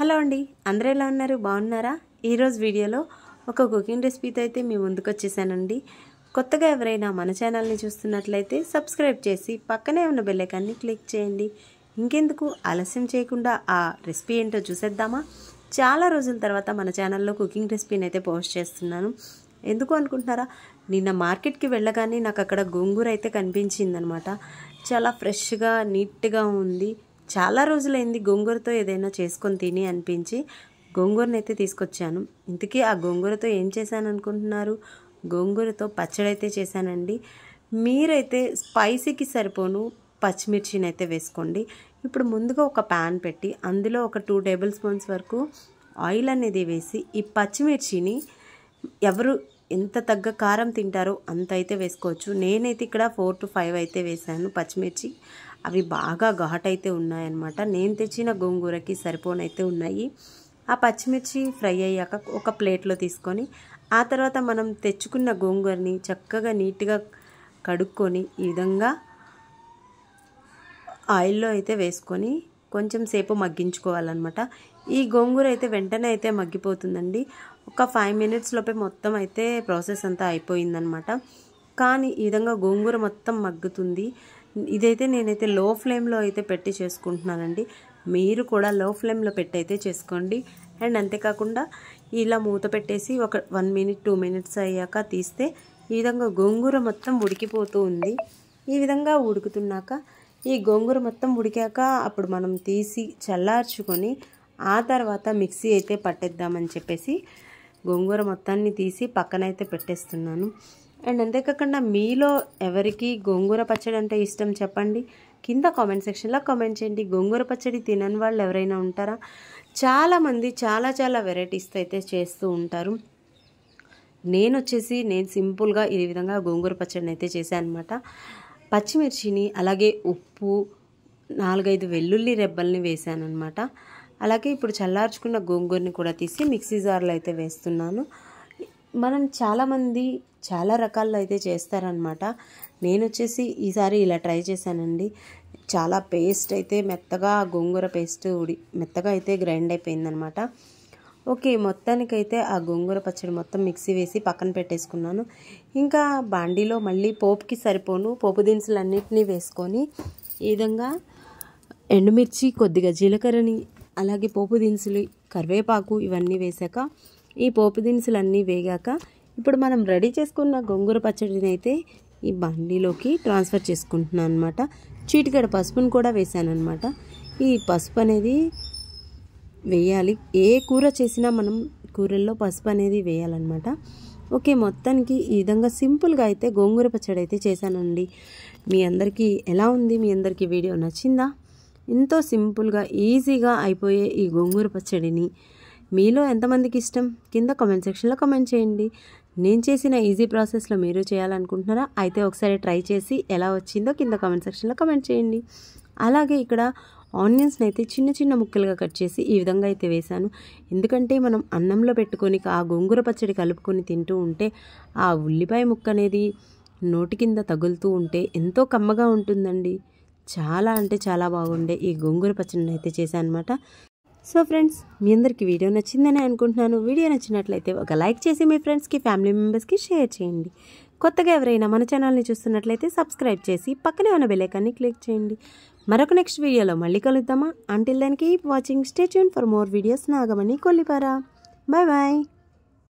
hello అండి అందరూ ఎలా ఉన్నారు బాగున్నారా ఈరోజు వీడియోలో ఒక కుకింగ్ రెసిపీతో అయితే మీ ముందుకు వచ్చేసానండి కొత్తగా ఎవరైనా మన ఛానల్ని చూస్తున్నట్లయితే సబ్స్క్రైబ్ చేసి పక్కనే ఉన్న బెల్లైకాన్ని క్లిక్ చేయండి ఇంకెందుకు ఆలస్యం చేయకుండా ఆ రెసిపీ ఏంటో చూసేద్దామా చాలా రోజుల తర్వాత మన ఛానల్లో కుకింగ్ రెసిపీని అయితే పోస్ట్ చేస్తున్నాను ఎందుకు అనుకుంటున్నారా నిన్న మార్కెట్కి వెళ్ళగానే నాకు అక్కడ గోంగూర అయితే కనిపించిందనమాట చాలా ఫ్రెష్గా నీట్గా ఉంది చాలా రోజులైంది గోంగూరతో ఏదైనా చేసుకొని తిని అనిపించి గోంగూరని అయితే తీసుకొచ్చాను ఇంతకీ ఆ గోంగూరతో ఏం చేశాను అనుకుంటున్నారు గోంగూరతో పచ్చడి అయితే చేశానండి మీరైతే స్పైసీకి సరిపోను పచ్చిమిర్చిని అయితే వేసుకోండి ఇప్పుడు ముందుగా ఒక ప్యాన్ పెట్టి అందులో ఒక టూ టేబుల్ స్పూన్స్ వరకు ఆయిల్ అనేది వేసి ఈ పచ్చిమిర్చిని ఎవరు ఎంత తగ్గ కారం తింటారో అంత అయితే వేసుకోవచ్చు నేనైతే ఇక్కడ ఫోర్ టు ఫైవ్ అయితే వేసాను పచ్చిమిర్చి అవి బాగా ఘాట్ అయితే ఉన్నాయన్నమాట నేను తెచ్చిన గోంగూరకి సరిపోనైతే ఉన్నాయి ఆ పచ్చిమిర్చి ఫ్రై అయ్యాక ఒక ప్లేట్లో తీసుకొని ఆ తర్వాత మనం తెచ్చుకున్న గోంగూరని చక్కగా నీట్గా కడుక్కొని ఈ విధంగా ఆయిల్లో అయితే వేసుకొని కొంచెం సేపు మగ్గించుకోవాలన్నమాట ఈ గోంగూర అయితే వెంటనే అయితే మగ్గిపోతుందండి ఒక ఫైవ్ మినిట్స్ లోపే మొత్తం అయితే ప్రాసెస్ అంతా అయిపోయిందనమాట కానీ ఈ విధంగా గోంగూర మొత్తం మగ్గుతుంది ఇదైతే నేనైతే లో ఫ్లేమ్లో అయితే పెట్టి చేసుకుంటున్నానండి మీరు కూడా లో ఫ్లేమ్లో పెట్టి అయితే చేసుకోండి అండ్ అంతేకాకుండా ఇలా మూత పెట్టేసి ఒక వన్ మినిట్ టూ మినిట్స్ అయ్యాక తీస్తే ఈ విధంగా గోంగూర మొత్తం ఉడికిపోతూ ఉంది ఈ విధంగా ఉడుకుతున్నాక ఈ గోంగూర మొత్తం ఉడికాక అప్పుడు మనం తీసి చల్లార్చుకొని ఆ తర్వాత మిక్సీ అయితే పట్టేద్దామని చెప్పేసి గోంగూర మొత్తాన్ని తీసి పక్కనైతే పెట్టేస్తున్నాను అండ్ అంతేకాకుండా మీలో ఎవరికి గోంగూర పచ్చడి అంటే ఇష్టం చెప్పండి కింద కామెంట్ సెక్షన్లో కామెంట్ చేయండి గోంగూర పచ్చడి తినని వాళ్ళు ఎవరైనా ఉంటారా చాలామంది చాలా చాలా వెరైటీస్తో అయితే చేస్తూ ఉంటారు నేను వచ్చేసి నేను సింపుల్గా ఈ విధంగా గోంగూర పచ్చడిని అయితే చేశాను అనమాట పచ్చిమిర్చిని అలాగే ఉప్పు నాలుగైదు వెల్లుల్లి రెబ్బల్ని వేసాను అనమాట అలాగే ఇప్పుడు చల్లార్చుకున్న గోంగూరని కూడా తీసి మిక్సీ జార్లో అయితే వేస్తున్నాను మనం చాలామంది చాలా రకాల్లో అయితే చేస్తారనమాట నేను వచ్చేసి ఈసారి ఇలా ట్రై చేశానండి చాలా పేస్ట్ అయితే మెత్తగా గోంగూర పేస్ట్ ఉడి మెత్తగా అయితే గ్రైండ్ అయిపోయిందనమాట ఓకే మొత్తానికైతే ఆ గోంగూర పచ్చడి మొత్తం మిక్సీ వేసి పక్కన పెట్టేసుకున్నాను ఇంకా బాండీలో మళ్ళీ పోపుకి సరిపోను పోపు దినుసులన్నింటినీ వేసుకొని ఈ విధంగా ఎండుమిర్చి కొద్దిగా జీలకర్రని అలాగే పోపు దినుసులు కరివేపాకు ఇవన్నీ వేశాక ఈ పోపు దినుసులన్నీ వేగాక ఇప్పుడు మనం రెడీ చేసుకున్న గోంగూర పచ్చడిని అయితే ఈ బండిలోకి ట్రాన్స్ఫర్ చేసుకుంటున్నాను అనమాట చీటికడ పసుపును కూడా వేసాను అనమాట ఈ పసుపు అనేది వేయాలి ఏ కూర చేసినా మనం కూరల్లో పసుపు అనేది వేయాలన్నమాట ఓకే మొత్తానికి ఈ విధంగా సింపుల్గా అయితే గోంగూర పచ్చడి అయితే చేశానండి మీ అందరికీ ఎలా ఉంది మీ అందరికీ వీడియో నచ్చిందా ఎంతో సింపుల్గా ఈజీగా అయిపోయే ఈ గోంగూర పచ్చడిని మీలో ఎంతమందికి ఇష్టం కింద కమెంట్ సెక్షన్లో కమెంట్ చేయండి నేను చేసిన ఈజీ ప్రాసెస్లో మీరు చేయాలనుకుంటున్నారా అయితే ఒకసారి ట్రై చేసి ఎలా వచ్చిందో కింద కమెంట్ సెక్షన్లో కమెంట్ చేయండి అలాగే ఇక్కడ ఆనియన్స్ని అయితే చిన్న చిన్న ముక్కలుగా కట్ చేసి ఈ విధంగా అయితే వేశాను ఎందుకంటే మనం అన్నంలో పెట్టుకొని ఆ గోంగూర పచ్చడి కలుపుకొని తింటూ ఉంటే ఆ ఉల్లిపాయ ముక్క అనేది నోటి కింద తగులుతూ ఉంటే ఎంతో కమ్మగా ఉంటుందండి చాలా అంటే చాలా బాగుండే ఈ గోంగూర పచ్చడిని అయితే చేశాను అనమాట సో ఫ్రెండ్స్ మీ అందరికీ వీడియో నచ్చిందని అనుకుంటున్నాను వీడియో నచ్చినట్లయితే ఒక లైక్ చేసి మీ ఫ్రెండ్స్కి ఫ్యామిలీ మెంబర్స్కి షేర్ చేయండి కొత్తగా ఎవరైనా మన ఛానల్ని చూస్తున్నట్లయితే సబ్స్క్రైబ్ చేసి పక్కనే ఉన్న బెలైకాన్ని క్లిక్ చేయండి మరొక నెక్స్ట్ వీడియోలో మళ్ళీ కలుద్దామా అంటిల్ దానికి watching stay tuned for more videos Nagamani Kollipara bye bye